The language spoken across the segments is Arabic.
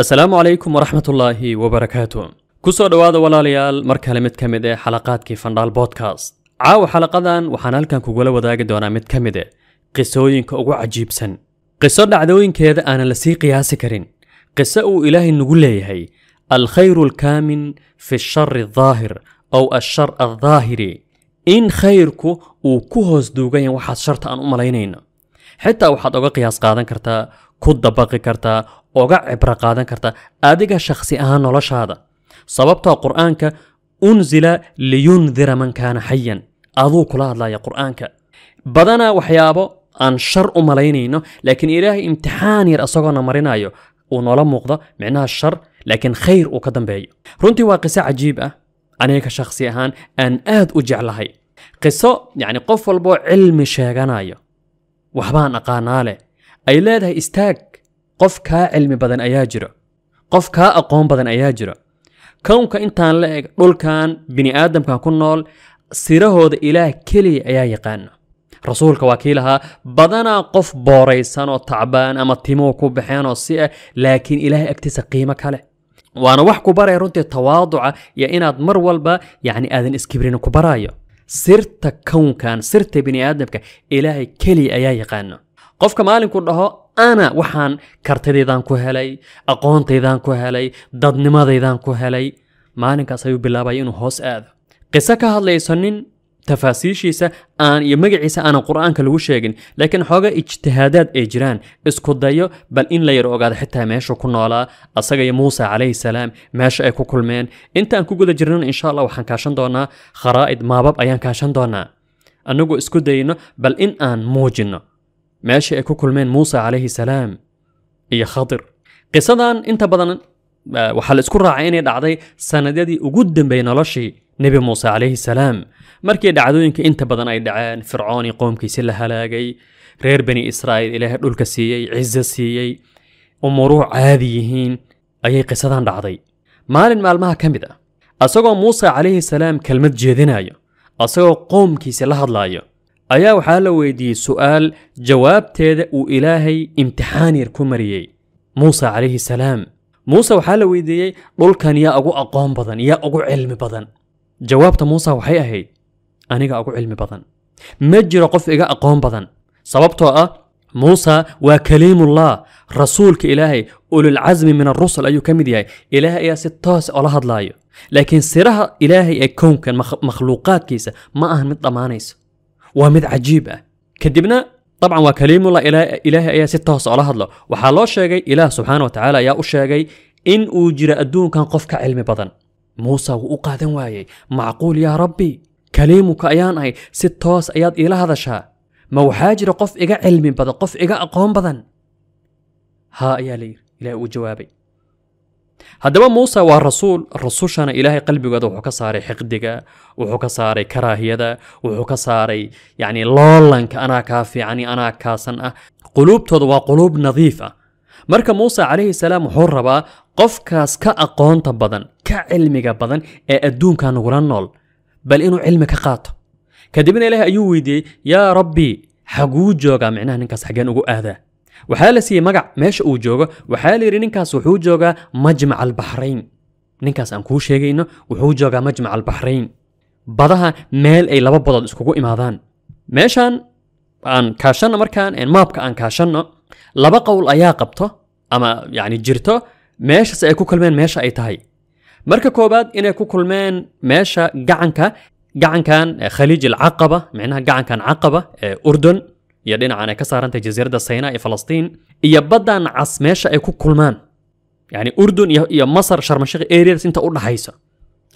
السلام عليكم ورحمة الله وبركاته كسو دواد والاليال مر كلمت كميدة حلقات كي فندال بودكاست عاو حلقة دان وحانال كان كوغولا وداق دوانا مت كميدة قسوين كوغو عجيب سن قسو دعدوين كيدا آنا لسي قياسي كرين قصو إله نقول هي الخير الكامن في الشر الظاهر أو الشر الظاهري إن خيركو وكوهوز دوغين وحاد شرطة أن أملاينين حتى وحاد أغا قياس قادن كرتا كود دباقي كرتا uga cibro qaadan karta adiga shakhsi ahaan noloshaada sababtoo qur'aanka unsila liyundira man kaana xayan aduu kula hadlaya qur'aanka badanaa waxyaabo aan shar u malaynayno laakiin ilaahay imtixaan yar isagoona marinayo uu noola muuqdo micnaha shar laakiin khayr uu ka dambeeyo runtii waa qiso cajiib ah aniga shakhsi ahaan aan aad u jeclahay qiso yacni qof walboo cilmi sheeganayo waxbaan aqaanaa leh ay leedahay istaag qof kaa cilmi badan ayaa jira qof kaa aqoon badan ayaa jira kownka intaan la eg dhulkan bini'aadamkan ku nool sirahooda ilaah keliya ayaa yaqaana rasuulka waa kii lahaa badanaa qof booraysan oo tacbaan ama timuhu ku baxeen oo si ah laakiin ilaahay agtiisa qiimo kale waana wax ku baraya runtii tawaaduca iyo inaad mar walba yacni aadan iskibrin ku baraayo sirta kownkan sirta bini'aadamka ilaahay keliya ayaa yaqaana qofka maalinku dhaho أنا وحان kartidaydaan ku helay aqoontaydaan ku helay dadnimadaydaan ku helay maalinkaas ayuu bilaabay inuu hoos aado qiso ka hadlayso nin tafaasiishiisa aan iyo magaciisa aanan qur-aanka lagu sheegin laakiin xooga ijtihaadaad ay jiraan isku dayo bal in la yar ogaado xitaa meeshuu ku noolaa asaga iyo muusa calayhi salaam meesha ay ku kulmeen intaan ku guda jirnan insha allah waxaan kaashan doonaa kharaa'id maabab ayaan kaashan doonaa annagu isku dayno bal in aan muujinno ماشي اكو كل من موسى عليه السلام يا خاطر قصدا انت بدن آه، وحال اسكر راعيني دعدي سنددي وجود بين لشي نبي موسى عليه السلام مركي دعدوينك انت بدن اي دعان فرعوني قوم كي سلها لاقي رير بني اسرائيل اله دول كسيي عز سيي اموروه عاديهين اي قصدا دعدي مال مال ما كمده اسوغو موسى عليه السلام كلمه جيدنايو اسوغو قوم كي سلها دلايو ayaa waxaa la weydiiyey su'aal jawaabteeda uu ilaahay imtixaan yar ku mariyey muuse calayhi salaam muuse waxaa la weydiiyey dhulkan yaa ugu aqoon badan yaa ugu cilmi badan jawaabta muuse waxay ahayd aniga ugu cilmi badan ma jiro qof iga aqoon badan sababtoo ah muuse waa kaliimullah rasuulka ilaahay ululcasmi min arusul ayuu ka mid yahay ilaahay ayaa si toos ola hadlaayo laakiin siraha ilaahay ee kownkan makhluuqaadkiisa ma ahan mid dhammaanayso ومد عجيبة اه كدبنا طبعا وكليم الله إله إله إيا سته صالة هدله وحالو شاقي إله سبحانه وتعالى يا شاقي إن أجر الدون كان قفك علم بدن موسى وأقاذن واي معقول يا ربي كليمك أيان أي ستوس أياد إلى هذا شا ما وحاجر قف إجا علم بدن قف إجا قوم بدن ها يا لي إلى جوابي هدبا موسى و الرسول الرسول شان إلهي قلبي قد وحكا ساري حقدقا وحكا ساري كراهية دا وحكا ساري يعني لولان كأنا كافي يعني أنا كاسن أه، قلوب تود وقلوب نظيفة مرك موسى عليه السلام حربا قف كاس كأقونت بدن كعلمي بدن أدوم إيه كان غرنول بل إنو علم كقات كدبنا إله أيوه يا ربي حقو جوغا معناه إنك سحقان أهذا waxaa la siiyey magac meesha uu joogo waxaa la yidhi ninkaas wuxuu joogaa majmac albaxrayn ninkaas aan kuu sheegayno wuxuu joogaa majmac albaxrayn badaha meel ay laba badood iskugu imaadaan meeshaan aan kaashanno markaan maabka aan kaashanno laba qowl ayaa qabto ama yani jirto meeshase ay ku kulmeen meesha ay tahay marka koobaad inay ku kulmeen meesha gacanka gacankan eh, khaliij alcaqaba micnaha gacankan caqaba ee eh, urdun يدين عنا كسران تجزيرة سيناء إيه فلسطين يبدأن إيه عسماشا إيه يكو كلمان يعني أردن يا مصر شرم الشيخ إيريا سنتا أردن حيسا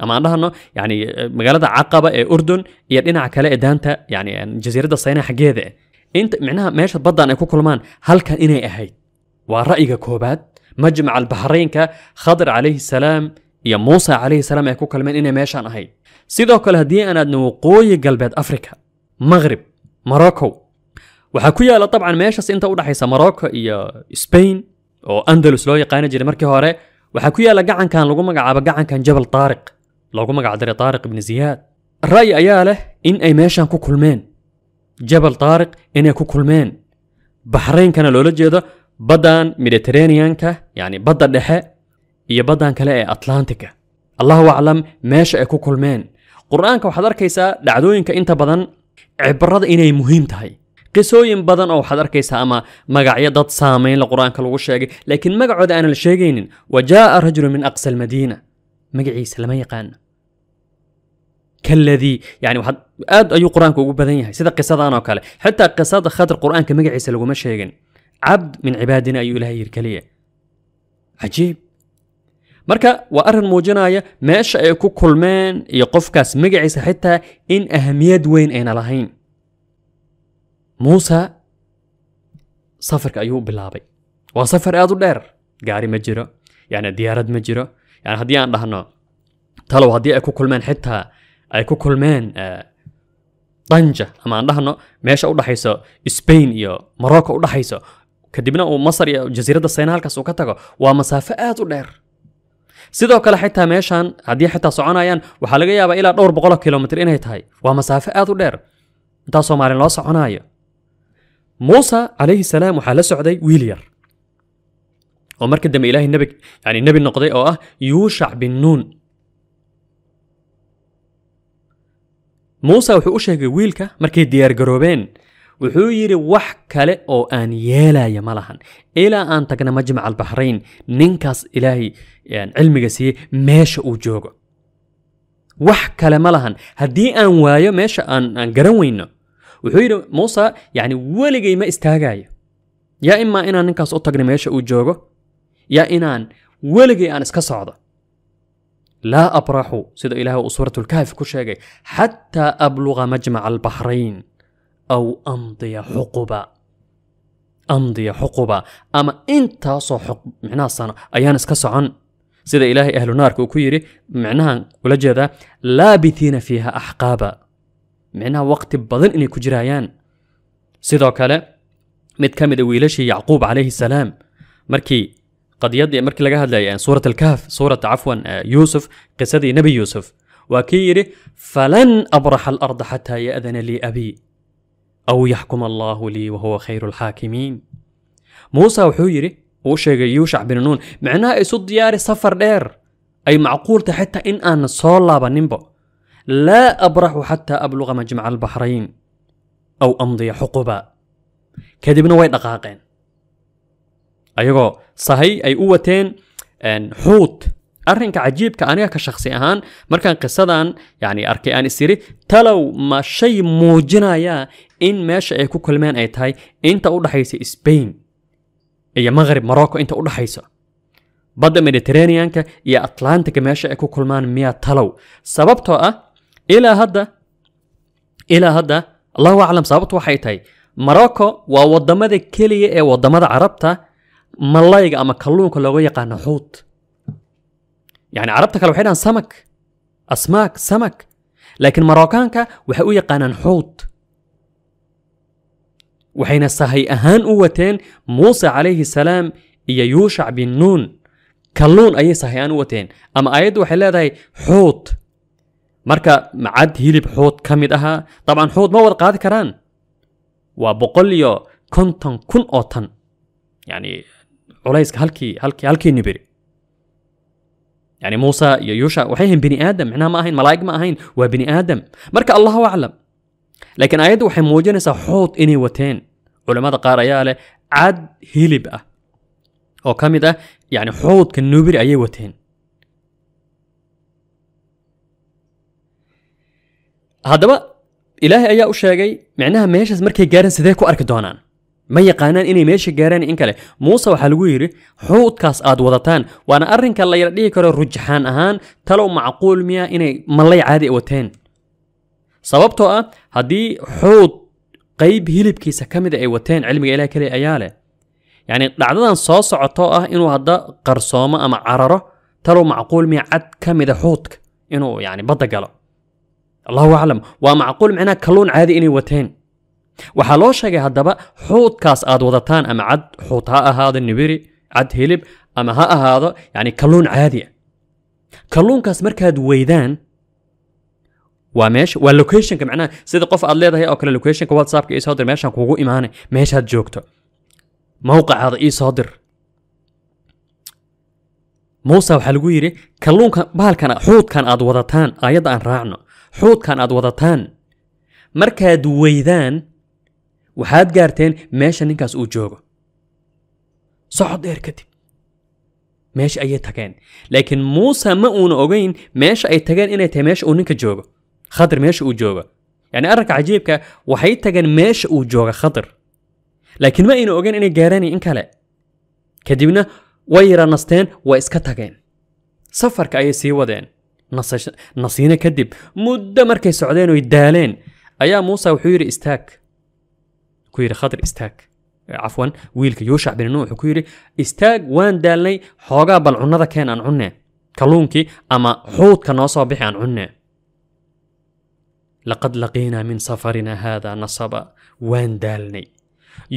أما أنه يعني مغالا عقبة أردن يدين عكالا إدانتا يعني جزيرة سيناء حقيدة انت معناها ماشي تبدا ان يكون كلمان هل كان اني اهي ورايك كوبات مجمع البحرين كخضر عليه السلام يا موسى عليه السلام يكون كلمان اني ماشي انا هي سيدوك الهدي انا قوي قلبات أفريكا مغرب مراكو وحكوية لا طبعا ما يشس انت ورح يسا مروك يا اسبين او اندلس لو يقاني جيري مركي هوري وحكوية لا قعن كان لغو عابا عبا كان جبل طارق لغو مقع دري طارق بن زياد الرأي اياله ان اي ماشان كو كلمين جبل طارق ان اي كو كلمين بحرين كان لولجي ده بدان ميديترينيانكا يعني بدان دحا يا بدان كلا اي اتلانتيكا الله اعلم ماشا اي كو كلمين قرآنك وحضر كيسا دعدوينك انت بدان عبرد ان اي مهم تهي qisooyin badan oo waxaad arkaysaa ama magacyo dad saameyn la qur-aanka lagu sheegay laakiin magacooda aanan la sheegaynin wa jaa'a rajulu min aqsa almadiina magaciisa lama yaqaano kaladii yani waxaad aad ayuu qur-aanka ugu badan yahay sida qisadan oo kale xitaa qisada khatar qur-aanka magaciisa laguma sheegin cabd min cibaadina ayuu ilahay yiri keliya cajiib marka waa arrin muujinaya meesha ay ku kulmeen iyo qofkaas magaciisa xitaa in ahmiyad weyn ayna lahayn muuse safarka ayuu bilaabay waa safar aada u dheer gaari ma jiro yani diyaarad ma jiro yani haddii aan dhahno talow haddii ay ku kulmeen xitaa ay ku kulmeen e, danja ama aan dhahno meesha udhaxayso spain iyo morocco udhaxayso kadibna uu masar iyo jasiiradda sayna halkaas uu ka tago waa masaafo aada u dheer sidoo kale xitaa meeshan haddii xitaa soconayaan waxaa laga yaabaa ilaa dhowr boqolo kilomitr inay tahay waa masaafo aada u dheer intaasoo maalin loo soconaayo موسى عليه السلام وحالة socday wiiliyar oo marka dambe ilaahay nebi yani nebi noqday oo ah yuushac bin nuun muuse wuxuu u sheegay wiilka markay diyaargaroobeen wuxuu yidhi wax kale oo aan yeelaya ma lahan ilaa aan tagna majmac albaxrayn ninkaas ilaahay cilmiga siiyey meesha uu joogo wax kale ma lahan haddii aan waayo meesha aan garan weyno wuxuu yidhi muuse yani weligay ma istaagayo yaa imaa inaan ninkaas u tagna meesha uu joogo yaa inaan weligay aan iska socdo laa abraxu sida ilaah uu suuratulkaafi ku sheegay xataa abluqa majmaca albaxrayn aw amdiya xuquba amdiya xuquba ama intaasoo micnaha sano ayaan iska socon sida ilaahay ahlunaarka uu ku yidhi micnahan ula jeedaa laabitiina fiiha axqaaba معناها وقت بضن إني كجرايان سيدو كالا مد كامد ويلشي يعقوب عليه السلام مركي قد يدي مركي لقاها يعني سورة الكهف سورة عفوا آه، يوسف قصدي نبي يوسف وكيري فلن أبرح الأرض حتى يأذن لي أبي أو يحكم الله لي وهو خير الحاكمين موسى وحويري وشيغ يوشع بن نون معناه يسود ديار سفر دير أي معقول تحت إن أنا صلى بنبو لا أبرح حتى أبلغ مجمع البحرين أو أمضي حقبا كدبنا وين دقاقين أيغو صحي أي قوتين حوت arrinka cajiibka aniga ka shakhsi ahaan markaan qisadan yani arkay aan is yiri talow ma shay muujinaya in meesha ay ku kulmeen ay tahay inta u dhaxaysa spain iyo maqrib morocco inta u dhaxaysa badda mediterraneanka iyo atlantica meesha ay ku kulmaan miyaa talow sababtoo ah إلى هذا إلى هذا الله أعلم سببت وحيتي مراكو ووضمة كلية ووضمة عربتا ملايق أما كلون كلوية قا نحوت يعني عربتا كلو حينا سمك أسماك سمك لكن مراكانكا وحقوية قانا نحوت وحين سهي أهان أوتين موسى عليه السلام يوشع بن نون كلون أي سهي أوتين أما أيد وحلا حوت marka macad hilib xood ka mid ahaa dabcan xood ma wada qaadi karaan waa boqol iyo konton kun oo tan yani culayska halkii halkii halkii nibiri يعني موسى يوشا وحيهم بني آدم معناها ما أهين ملايك ما أهين وبني آدم مركا الله أعلم لكن آيات وحي موجنسا حوط إني وتين علماء قارا ياله عد هيلبأ أو كامدة يعني حوط كنوبر أي وتين haddaba ilaahay ayaa u sheegay micnaha meeshaas markay gaareen sidee ku arki doonaan ma yaqaanaan inay meesha gaaraan in kale muuse waxaa lagu yidhi xuudkaas aad wadataan waana arrinka la yara dhihi karo rujaxaan ahaan talow macquul miya inay mallay caadi wateen sababtoo ah haddii xuud qayb hilibkiisa ka mid a ay wateen cilmiga ilaah kale ayaa leh yacni dhacdadan soo socotoo ah inuu hadda qarsoomo ama cararo talow macquul miya cad ka mida xuudka inuu yacni badda galo الله أعلم ومعقول معنا كلون عادي إني وتين وحلوش هاد هدبا حوت كاس آد وضتان أم عد حوت هذا النبيري عد هيلب أما ها هذا يعني كلون عادي كلون كاس مركز ويدان وماش واللوكيشن كمعنا سيد قف أدلي هي أو اللوكيشن لوكيشن كواتساب كي صادر ماش عن كوجو إيمانه ماش هاد جوكتو موقع هذا إيه صادر موسى وحلقويري كلون كان بال حوت كان أدوضتان آيد أن راعنو xuudkan aad wadataan markaad weydaan waxaad gaarteen meesha ninkaas uu joogo socod dheer kadib meesha ayay tageen laakiin muuse ma uuna ogeyn meesha ay tageen inay tahay meesha uu ninka joogo khadir meesha uu joogo yani arrinka cajiibka waxay tageen meesha uu joogo khadir laakiin ma ayna ogeyn inay gaareen in kale kadibna way yara nasteen waa iska tageen safarka ayay sii wadeen nasiine kadib muddo markay socdeen oy daaleen ayaa muuse wuxuu yidhi istaag ku yidhi khadr istaag cafwan eh, wiilka yuushac bin wuxuu ku yidhi istaag waan daalnay xoogaa bal cunnada keen aan cunne kalluunkii ama xuudka noo soo bixi aan cunne laqad laqiinaa min safarina haada nasaba waan daalnay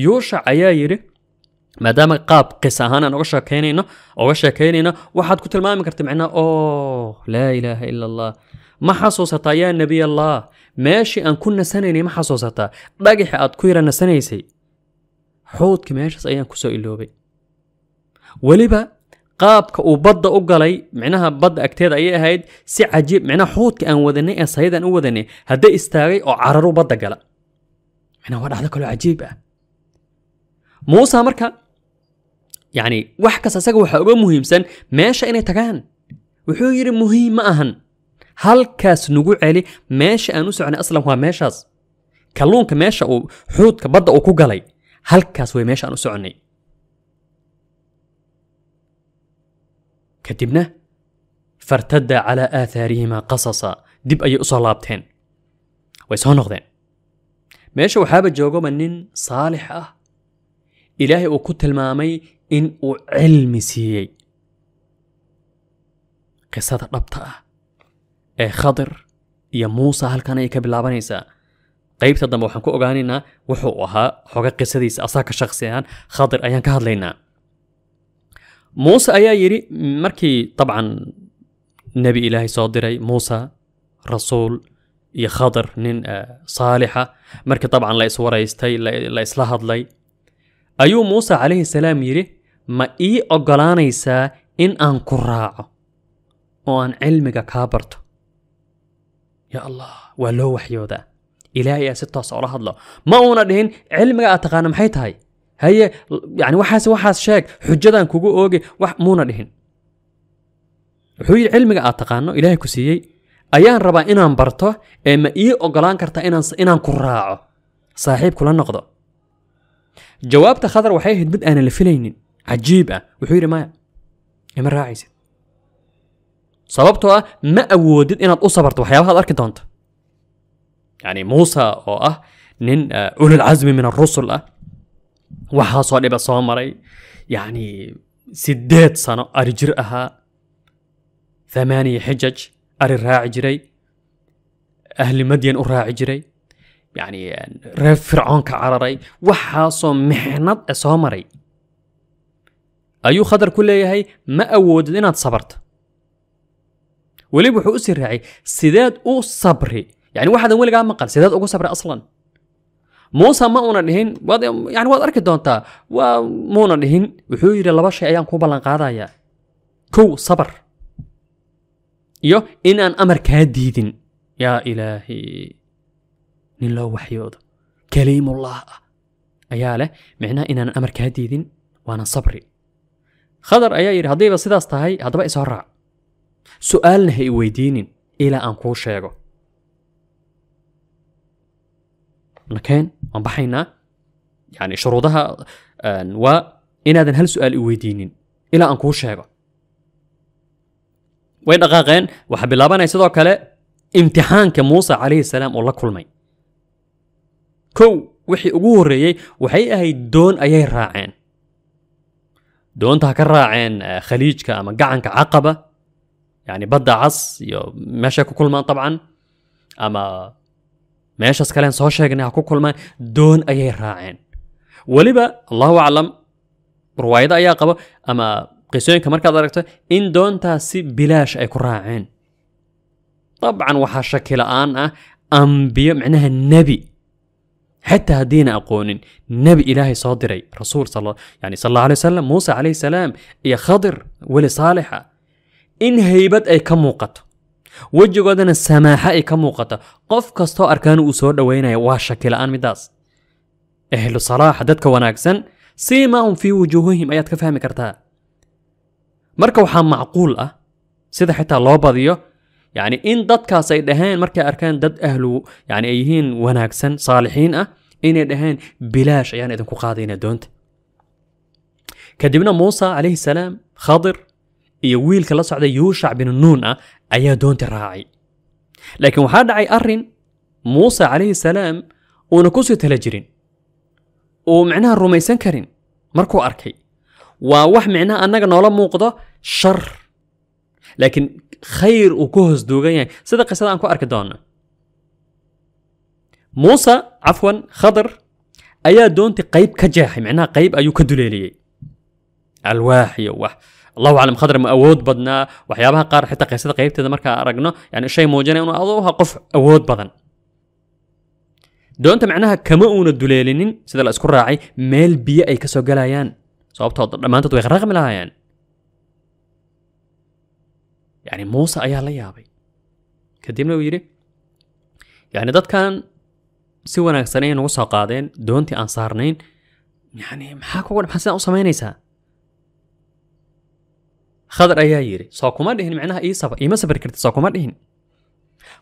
yuushac ayaa yidhi maadaama qaab qis ahaan aan uga sheekeynayno uga sheekeynayno waxaad ku tilmaami karta micnaha oh laa ilaaha ila allah ma xasuusataa yaa nebiy allah meeshii aan ku nasanaynay ma xasuusataa dhagaxi aad ku yara nasanaysay xuudka meeshaas ayaan kusoo iloobay weliba qaabka uu badda u galay micnaha badda agteeda ayay ahayd si cajiib micnaha xuudka aan wadanay ee sayadaan u wadanay haddee istaagay oo cararu badda gala micnaha waa dhacdo kaloo cajiib ah muusa marka yacni wax kas isaga waxaa uga muhiimsan meesha inay tagaan wuxuu yidhi muhiim ma ahan halkaas nagu celi meesha aan u socnay aslan waa meeshaas kalluunka meesha uu xuudka badda uu ku galay halkaas way meesha aan u soconnay kadibna fartada calaa aathaarihimaa qasasa dib ayay u soo laabteen way soo noqdeen meesha waxaaba joogaba nin saalix ah ilaahay uu ku tilmaamay in uu cilmi siiyey qisada dhabta ah ee khadir iyo muuse halkan ayay ka bilaabanaysaa qaybta dambe waxaan ku ogaanaynaa wuxuu ahaa xoga qisadiisa asaaka shaksi ahaan khadir ayaan ka hadlaynaa muuse ayaa yidhi markii dabcan nebi ilaahay soo diray muusa rasuul iyo khadir nin eh, saalixa markii dabcan la iswaraystay la isla hadlay ayuu muuse calayhi salaam yidhi ما إي أغلانيسا إن أن كراعو وأن علمك كابرتو يا الله ولو وحيودا إلهي ستة صورة هدلو ما أونا دهين علمك أتقانم حيتهاي هي يعني وحاس وحاس شاك حجدا كوكو أوغي وح مونا دهين حوي علمك أتقانو إلهي كسيي أيان ربا إن أن برتو إما إي أغلان كرتا إن أن كراعو صاحب كل النقضة جواب تخذر وحيه بد أنا لفلينين cajiib ah wuxuu yidhi maya ima raacaysid sababtoo ah ma awoodid inaad u sabarto waxyaabahaad arki doonta yani muusa oo ah nin ulul casmi min arusul ah waxaasoo dhiba soo maray yani sideed sano ari jir ahaa thamaaniya xijaj ari raaci jiray ahli madyan u raaci jiray yani reer fircoon ka cararay waxaasoo mixnad soo maray ayuu khatar ku leeyahay ma awoodid inaad sabarto weliba wuxuu u sii raacay sideed u sabri yani waxaadan weligaa maqal sideed ugu sabri aslan muuse ma una dhihin yani waad arki doontaa waa muuna dhihin wuxuu yidhi laba shay ayaan ku ballan qaadayaa kow sabar iyo inaan amar kaa diidin yaa ilaahi nin loo waxyoodo kaliimullah ah ayaa leh micnaha inaanan amar kaa diidin waana sabri khadar ayaa yidhi haddiiba sidaas tahay haddaba isoo raac su-aalna ha i weydiinin ilaa aan kuu sheego nakeen waan baxaynaa yani shuruudaha waa inaadan hal su-aal i weydiinin ilaa aan kuu sheego way dhaqaaqeen waxaa bilaabanaya sidoo kale imtixaanka muuse calayhi salaam oo la kulmay kow wixii ugu horreeyey waxay ahayd doon ayay raaceen doonta ha ka raaceen eh, khaliijka ama gacanka caqaba yani badda cas iyo meeshay ku kulmaan abcan ama meeshaas kalen soo sheegnay ha ku kulmaan doon ayay raaceen weliba allahu aclam ruwaayado ayaa qabo ama qisooyinka markaad aragto in doontaasi bilaash ay ku raaceen dabcan waxaa shaki la-aan ah ambiyo micnaha nebi حتى هدينا أقول نبي إلهي صادري رسول صلى الله يعني صلى الله عليه وسلم موسى عليه السلام يا خضر ولي صالحة إن هيبت أي كم وقت وجه قدنا السماحة أي كم وقت قف كستو أركان أسود وين واشك الآن مداس أهل صلاح دتك وناكسا سيماهم في وجوههم أياتك فهمي كرتها مركو حام معقول أه سيدا حتى لو بضيو yacni in dadkaas ay dhaheen markay arkeen dad ahlu yani ay yihiin wanaagsan saalixiin ah inay dhaheen bilaash ayaan idinku qaadayna doonta kadibna muusa calayhi salaam khadir iyo wiilka la socday yuushac bin nuun ah ayaa doonta raacay laakiin waxaa dhacay arin muuse calayhi salaam uuna kusii tala jirin uu micnaha rumaysan karin markuu arkay waa wax micnaha annaga noola muuqdo shar laakiin khayr uu ku hoos duugan yahay sida qisada aan ku arki doonno muuse cafwan khadar ayaa doontii qayb ka jeexay micnaha qayb ayuu ka duleeliyey alwaax iyo wax allahu aclam khadar ma awood badnaa waxyaabaha qaar xitaa qisada qaybteeda markaa aragno yani shay muujinaya inuu aduu ahaa qof awood badan doonta macnaha kama uuna duleelinin sida la isku raacay meel biyo ay ka soo galayaan sababtooda dhammaantood way qaraqmi lahaayaan يعني موسى أيا لا يابي لو يري يعني دات كان سوى سنين وصا قادين دونتي أنصارنين يعني محاكو قول محسن أوصا مينيسا خضر أيا يري ساكوما دهن معناها إيه سفر إيه ما سفر كرت ساكوما دهن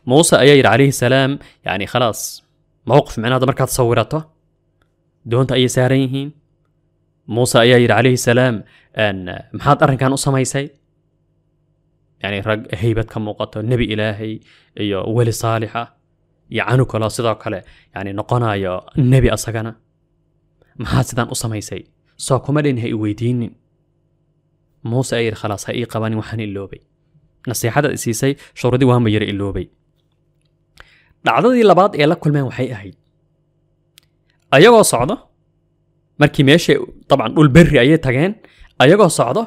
موسى أيا يري عليه السلام يعني خلاص موقف معناها دمر كانت صورته دونت أي سارين موسى أيا يري عليه السلام أن محاط أرن كان أوصا مينيسا yani rag haybad ka muuqato nebi ilaahay iyo weli saalix ah iyo canu kaloo sidoo kale yani noqonayo nebi asagana maxaa sidaan u samaysay soo kuma dhin ha i weydiinin muuse ayir khalaas ha ii qabanin waxaan iloobay nasiixadaad isiisay shuruudi waanba yara iloobay dhacdadii labaad ee la kulmeen waxay ahayd ayagoo socdo markii meesha dabcan dhul berri ayay tageen ayagoo socdo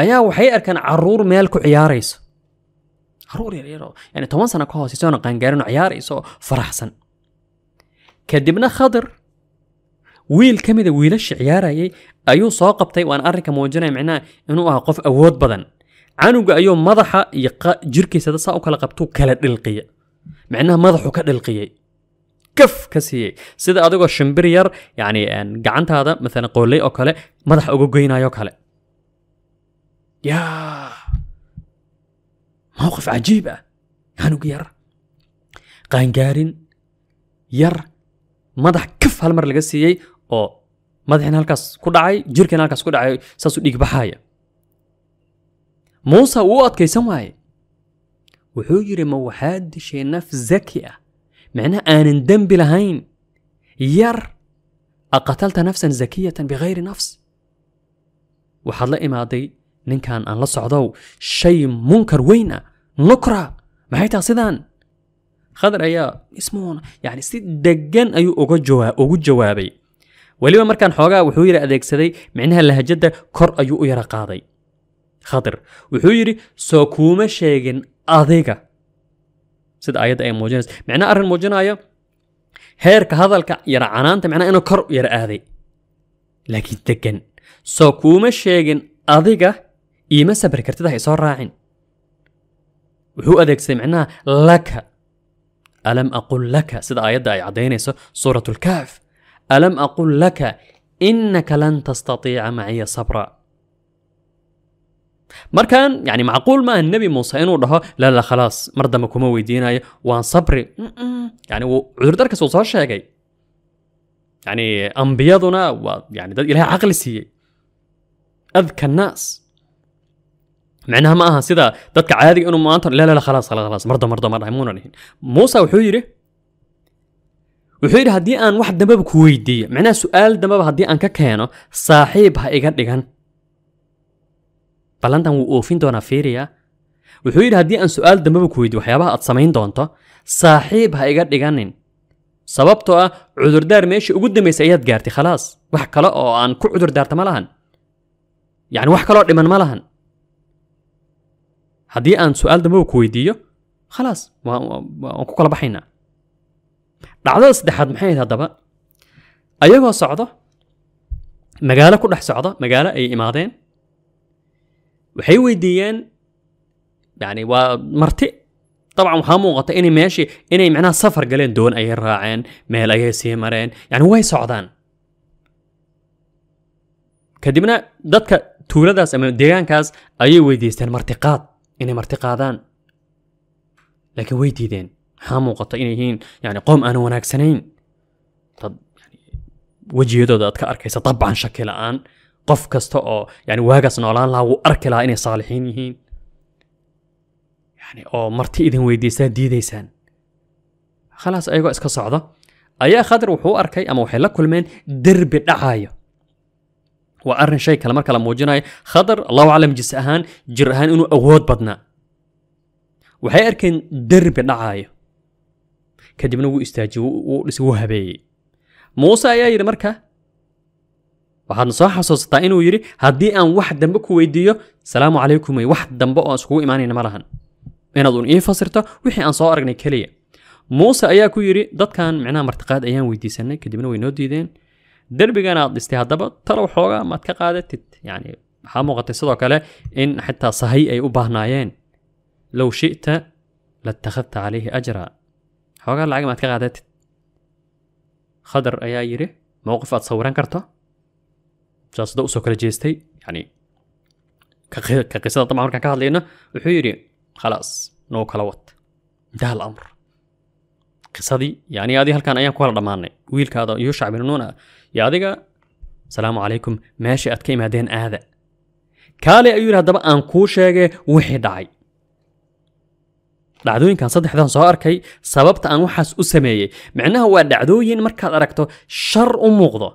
ayaa waxay arkaan caruur meel ku ciyaaraysa caruur yaryaro yani toban sano ka hooseysa qaangaarin oo ciyaaraysa oo faraxsan kadibna khadar wiil ka mida ah wiilasha ciyaarayay ayuu soo qabtay waan arrinka muujinaya micnaha inuu ahaa qof awood badan canuga ayuu madaxa iyo jirkiisada saa u kala qabtuu kala dhilqiya micnaha madaxu ka dhilqiyey gaf ka siiyey sida adigoo shimbir yar yani gacantaada maalan qooley oo kale madaxa uga goynayoo kale يا موقف عجيبة كانوا قير قاين قارن ير مضح كف هالمر اللي قصي يي أو مضحين هالكاس كل عاي جركين هالكاس كل عاي ساسو ديك بحايا موسى وقت كي سماي وحجر موحد شيء نف زكية معنى أن اندم بلا هين ير أقتلت نفسا زكية بغير نفس وحلق ماضي ninkan aan la socdow shay munkar weyna ah nukra maxay taha sidaan khadar ayaa ismuun yani si degan ayuu ugu jawaabay weliba markaan xoogaa wuxuu yidhi adeegsaday micnaha lahajadda kor ayuu u yara qaaday khadir wuxuu yidhi soo kuuma sheegin adiga sida ayadda ay muujinaysa micnaha arrin muujinaya heerka hadalka yara canaanta micnaha inuu kor yara aaday laakiin degan soo kuuma sheegin adiga iima sabri kartidaha isoo raacin wuxuu adeegsaday micnaha laka alam aqul laka sida aayadda ay caddaynayso suurat lkahf alam aqul laka inaka lan tastatiica maciya sabra markan yani macquul maaha nebi muuse inuu dhaho lala khalaas mar dambe kuma weydiinayo waan sabri yani cudurdarkaas uu soo sheegay yani ambiyaduna waa yani dad ilahay caqli siiyey adka naas micnaha ma aha sida dadka caadiga inuu maanta lelel khalaas khalaas marda marda ma muuna dhihin muuse wuxuu yidhi wuxuu yidhi haddii aan wax dambaba ku weydiiyo micnaha su-aal dambaba haddii aan ka keeno saaxiib ha iga dhigan ballantan wuu oofin doonaa fiiriya wuxuu yidhi haddii aan su-aal dambaba ku weydiiyo waxyaabaha aad samayn doonto saaxiib ha iga dhiganin sababtoo ah cudurdaar meeshii ugu dambaysay ayaad gaartay khalaas wax kale oo aan ku cudurdaarta ma lahan yacni wax kaloo dhiman ma lahan haddii aan su-aal dambaba ku weydiiyo khalaas waan ku kala baxaynaa dhacdada saddexaad maxay ahayd haddaba ayagoo socdo magaalo ku dhex socda magaalo ay imaadeen waxay weydiiyeen yani waa marti dabcan waxaa muuqata inay meeshii inay micnaha safar galeen doon ayay raaceen meel ayay sii mareen yani way socdaan kadibna dadka tuuladaas ama deegaankaas ayay weydiisteen martiqaad inay marti qaadaan laakiin way diideen maxaa muuqata inay yihiin yani qoom aanan wanaagsanayn dad wejiyadooda aad ka arkaysa dabcan shaki la-aan qof kasta oo yani waagaas noolaan lahaa wuu arki lahaa inay saalixiin yihiin yani oo marti idin weydiistaan diidaysaan khalaas ayagoo iska socda ayaa khadir wuxuu arkay ama waxay la kulmeen derbi dhacayo waa arrin shay kale marka la muujinayo khadar allahu aclam jis ahaan jir ahaan inuu awood badnaa waxay arkeen derbi dhacayo kadibna wuu istaajiyey wuu dhisay wuu habeeyey muuse ayaa yidhi marka waxaadna soo xasuusataa inuu yidhi haddii aan wax dambe ku weydiiyo salaamu calaykum wey wax dambe oo aan iskugu imaanayna ma lahan inaad un ii fasirto wixii aan soo aragnay keliya muuse ayaa ku yidhi dadkan micnaha martiqaad ayaan weydiisanay kadibna way noo diideen derbigan aad dhistay haddaba talow xoogaa maad ka qaadatid yani waxaa muuqatay sidoo kale in xitaa sahay ay u baahnaayeen low shita latakhadta calayhi ajra xoogaa lacag maad ka qaadatid khadar ayaa yidhi mowqif aad sawiran karto saasda usoo kala jeestay yani ka qisada dabcan markaan ka hadlayno wuxuu yidhi khalaas nou kala wad intaha al amr qisadii yani adii halkaan ayaan ku kala dhammaanay wiilkaada iyo shacbinunuuna yo adiga asalaamu calaykum meeshai aad ka imaadeen aada kaalay ayuu yidhi haddaba aan kuu sheege wixii dhacay dhacdooyinkan saddexdan soo arkay sababta aan waxaas u sameeyey micnaha waa dhacdooyin markaad aragto shar u muuqdo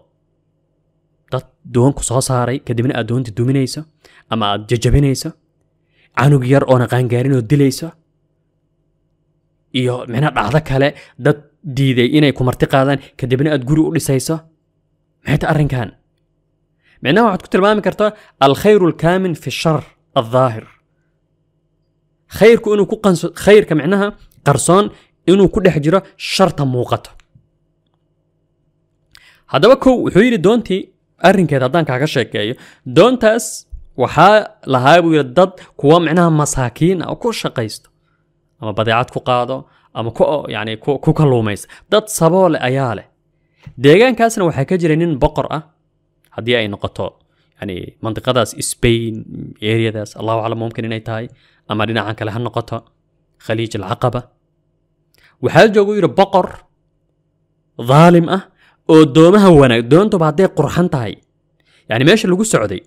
dad doonku soo saaray kadibna aad doonta duminayso ama aad jajabinayso canug yar oona qaangaarinoo dilayso iyo micnaha dhacdo kale dad diiday inay ku marti qaadaan kadibna aad guri u dhisayso maxayta arrinkan micnaha waxaad ku tilmaami kartaa alkhayru alkaamin fi shar aldaahir khayrku inuu ku qanso khayrka micnaha qarsoon inuu ku dhex jiro sharta muuqata haddaba kow wuxuu yidhi doontii arrinkeed haddaan kaaga sheekeeyo doontaas waxaa lahaa buu yidhi dad kuwa micnaha masaakiin ah oo ku shaqaysto ama badeecad ku qaado ama ku yani ku kalluumaysa dad saboole ayaa leh deegaankaasna waxaa ka jiray nin boqor ah haddii ay noqoto yani mandiqadaas spain areadaas allahu aclam mumkin inay tahay ama dhinacan kale ha noqoto khaliij alcaqaba waxaa jooga u yidhi boqor daalim ah oo doomaha wanaag doontuba hadday qurxan tahay yani meesha lagu socday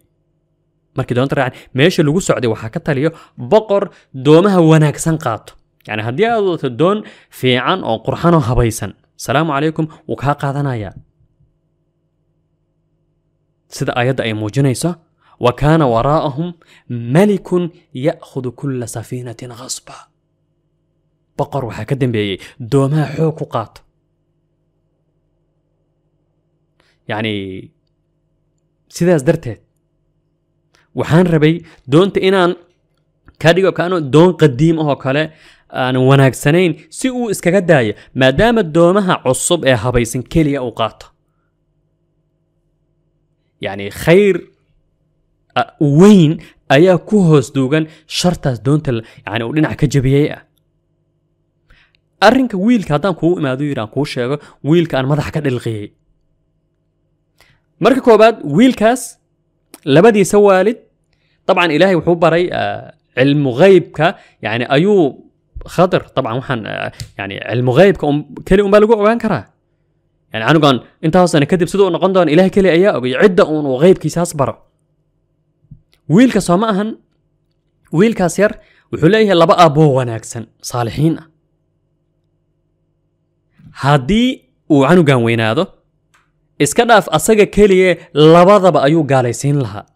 markii doonta raacan meesha lagu socday waxaa ka taliyo boqor doomaha wanaagsan qaato yani haddii aad wadato doon fiican oo qurxan oo habaysan salaamu calaykum wuu kaa qaadanayaa sida ayadda ay muujinayso wa kaana waraa'ahum malikun ya'khudu kulla safiinatin khasba boqor waxaa ka dambeeyey doomaha xoog ku qaato yacni sidaas darteed waxaan rabay doonta inaan ka dhigo kaano doon qadiim ahoo kale aan wanaagsanayn si uu iskaga daayo maadaama doomaha cusub ee habaysan keliya uu qaato yacni khayr weyn ayaa ku hoos duugan shartaas doonta yani uu dhinac ka jabiyey ah arrinka wiilka haddaan kugu imaado yidhi kuu sheego wiilka aan madaxa ka dhilqiyey marka koowaad wiilkaas labadiisa waalid dabcan ilaahay wuxuu baray cilmu ghaybka yani ayuu خضر طبعا وحن يعني علم غيب كم كلي أم بالجوع وين كره يعني أنا قان أنت أصلا كذب سدوا أن قندان إله كلي أيا أبي عدة أن وغيب كيس أصبر ويل كسماهن ويل كسير وحليه اللي بقى أبوه وناكسن صالحين هادي وعنو قان وين هذا إسكناف أسجى كلي لبضة بأيو قال يسين لها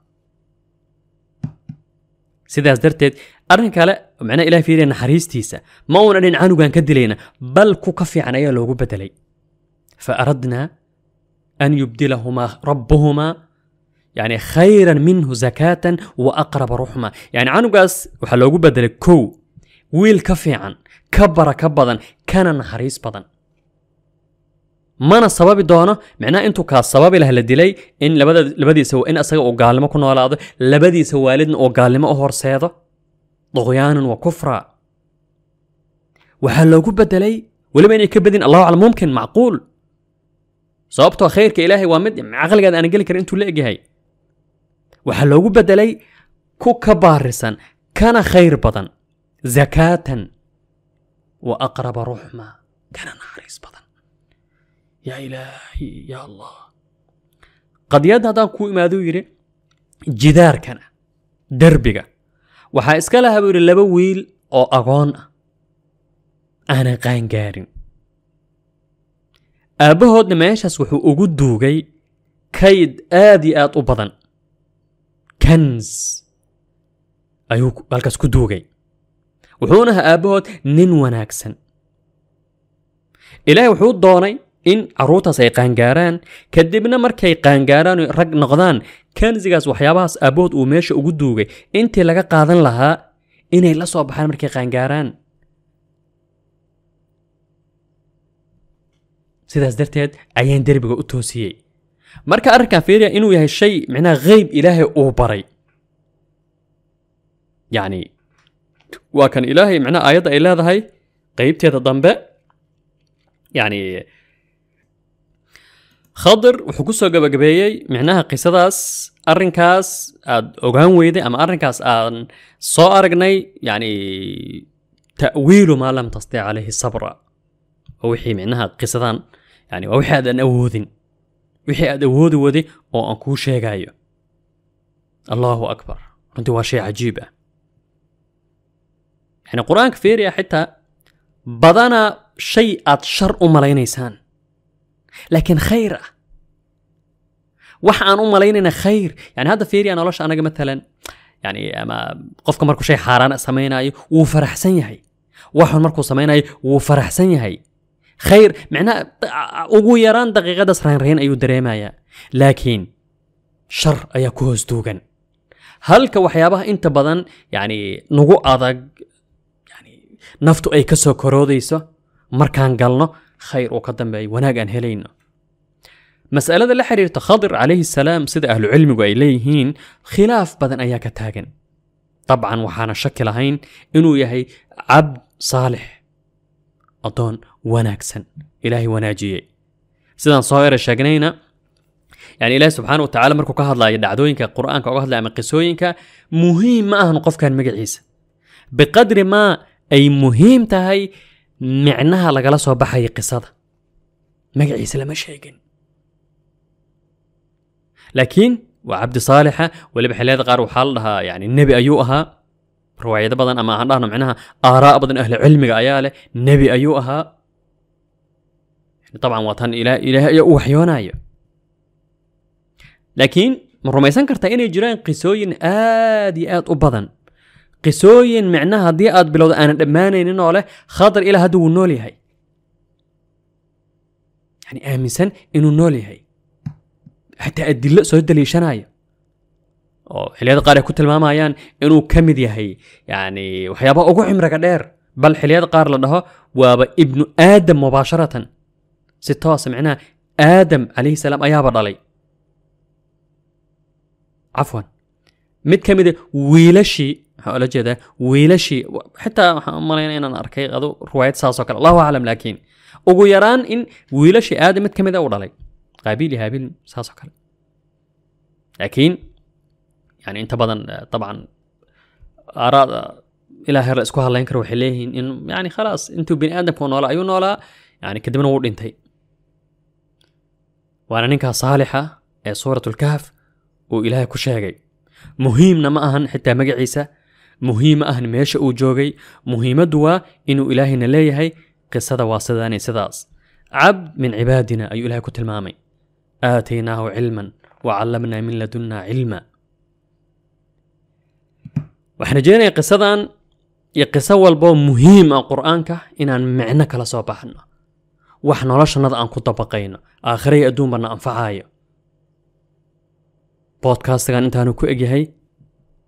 سيداس درتت arrin kale macnaa ilahay fiiriya naxariistiisa ma uuna dhin canugan ka dilayna bal ku ka fiican ayaa loogu bedelay fa aradnaa an yubdilahumaa rabbuhumaa yani khayran minhu zakaatan wa aqraba ruxma yani canugaas waxaa loogu bedelay kow wiil ka fiican ka baraka badan kana naxariis badan mana sababi doono micnaha intuu kaas sababi lah la dilay in labadiisa in asaga uu gaalnimo ku noolaado labadiisa waalidna uu gaalnimo u horseedo طغيان وكفرا وحال لو قبت لي ولما اني كبدين الله على ممكن معقول صابته خير كإلهي وامد عقل يعني قد أنا قلت انتو تولي إجهاي وحال لو قبت لي كو كبارسا كان خير بطن زكاة وأقرب رحمة كان نحريس بطن يا إلهي يا الله قد يد هذا كو إمادو يري جدار كان دربك waxaa iska lahaa buu yidhi laba wiil oo agoon ah aanan qaangaarin aabbahoodna meeshaas wuxuu ugu duugay kayd aad iyo aad u badan kans ayuu halkaas ku duugay wuxuuna ahaa aabbahood nin wanaagsan ilaahay wuxuu doonay in caruurtaas ay qaangaaraan kadibna markay qaangaaraan rag noqdaan kanzigaas waxyaabahaas abood uu meesha ugu duugay intii laga qaadan lahaa inay la soo baxaan markay qaangaaraan sidaas darteed ayaan derbiga u toosiyey marka arrinkan fiiriya inuu yahay shay micnaha qeyb ilaahay uu baray yacni waa kan ilaahay micnaha aayadda ay leedahay qeybteeda dambe yacni khadir wuxuu ku soo gabagabeeyey micnaha qisadaas arrinkaas aad ogaan weyday ama arrinkaas aan soo aragnay yani tawiilu maa lam tastiic caleyhi sabra oo wixii micnaha qisadan yani waa wixii aadan awoodin wixii aad awoodi wadi oo aan kuu sheegayo allahu akbar runtii waa shay cajiib ah yani qur-aanka feeriya ah xitaa badana shay aad shar u malaynaysaan لكن خير وحان أم لينا خير يعني هذا فيري أنا لش أنا مثلا يعني ما قفكم مركو شيء حاران سمينا أي وفرح سنيهاي وحن مركو سمينا أي وفرح سنيهاي خير معناه أقو يران دقيقة دس رين رين أيو دريما يا لكن شر أيا كوز دوغن هل كوحيابه انت بدن يعني نغو أضاق يعني نفتو أي كسو كروديسو مركان قلنو خير وقدم بي ونجان هلينا مسألة لا حرير تخضر عليه السلام سيد أهل العلم وإليهين خلاف بدن أياك تاجن طبعا وحنا شكل هين إنو يهي عبد صالح أطون وناكسن إلهي وناجي سيدا صغير الشاقنين يعني إلهي سبحانه وتعالى مركو كهد لا يدعدوينك القرآن كهد لا مقصوينك مهم ما أهن قف كان مقعيس بقدر ما أي مهم تهي micnaha lagala soo baxaya qisada magaciisa lama sheegin laakiin waa cabdi saalixa weliba xilliyada qaar waxaa la dhahaa yani nebi ayuu ahaa riwaayado badan ama aan dhahno micnaha aaraa badan ahli cilmiga ayaa leh nebi ayuu ahaa طبعا waa tan ilaahay ayaa u waxyoonaya laakiin ma rumaysan kartaa inay jiraan qisooyin aad iyo aad u badan قسوين معناها دي اد انا دمانين نوله خاطر الى هدو نولي هاي يعني امسا انو نولي هاي حتى ادي لا سو دلي شنايا او حليات قاري كنت الماما يان انو كمد هاي يعني وحيابا اوغو عمر قدير بل حليات قار لده وابا ابن ادم مباشرة ستاس سمعنا ادم عليه السلام ايابا علي عفوا مت كمد ويلشي حول جدا ويلشي حتى مرينا إن أركي غدو رواية ساسو كلا الله أعلم لكن أقول يران إن ويلشي آدم كم إذا ورالي قابيل هابيل ساسو كلا لكن يعني أنت بدن طبعا أراد إلى هر إسكو هلا ينكر وحليه إن يعني خلاص أنتو بين آدم كون ولا أيون ولا يعني كده من ورد إنتي وأنا نكا صالحة سورة إيه الكهف وإلهي كشاجي مهمنا معهن حتى مجي عيسى مهمة أهن ميشا أو جوغي مهم دوا إنو إلهي نليهي قصة واسداني سداس عبد من عبادنا أي إلهي كتل مامي آتيناه علما وعلمنا من لدنا علما وحنا جينا يا قصدا يا قصة والبو مهمة القرآن كه إن عن معنى كلا صباحنا وحنا رش نضع عن كتب بقينا آخرية أدوم بنا أنفعايا بودكاست كان أنت هنو كو إجي هاي